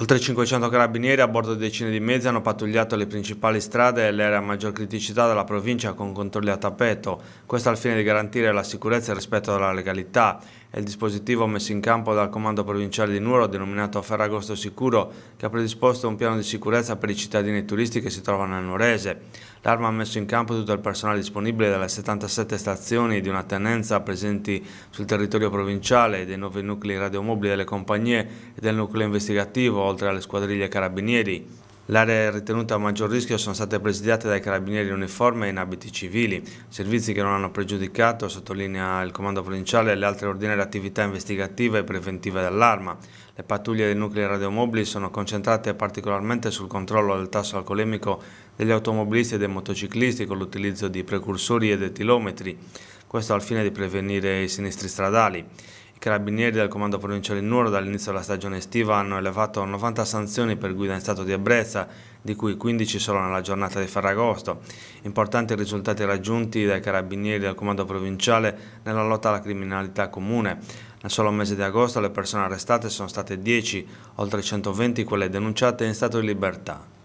Oltre 500 carabinieri a bordo di decine di mezzi hanno pattugliato le principali strade e le aree a maggior criticità della provincia con controlli a tappeto, questo al fine di garantire la sicurezza e il rispetto della legalità. È il dispositivo messo in campo dal Comando Provinciale di Nuoro, denominato Ferragosto Sicuro, che ha predisposto un piano di sicurezza per i cittadini e i turisti che si trovano nel Nuorese. L'arma ha messo in campo tutto il personale disponibile dalle 77 stazioni di una tenenza presenti sul territorio provinciale, dei nove nuclei radiomobili delle compagnie e del nucleo investigativo oltre alle squadriglie carabinieri. L'area ritenuta a maggior rischio sono state presidiate dai carabinieri in uniforme e in abiti civili, servizi che non hanno pregiudicato, sottolinea il comando provinciale, le altre ordinarie attività investigative e preventive dell'arma. Le pattuglie dei nuclei radiomobili sono concentrate particolarmente sul controllo del tasso alcolemico degli automobilisti e dei motociclisti con l'utilizzo di precursori ed etilometri, questo al fine di prevenire i sinistri stradali. I carabinieri del comando provinciale Nuoro dall'inizio della stagione estiva hanno elevato 90 sanzioni per guida in stato di ebbrezza, di cui 15 solo nella giornata di Ferragosto. Importanti risultati raggiunti dai carabinieri del comando provinciale nella lotta alla criminalità comune. Nel solo mese di agosto le persone arrestate sono state 10, oltre 120 quelle denunciate in stato di libertà.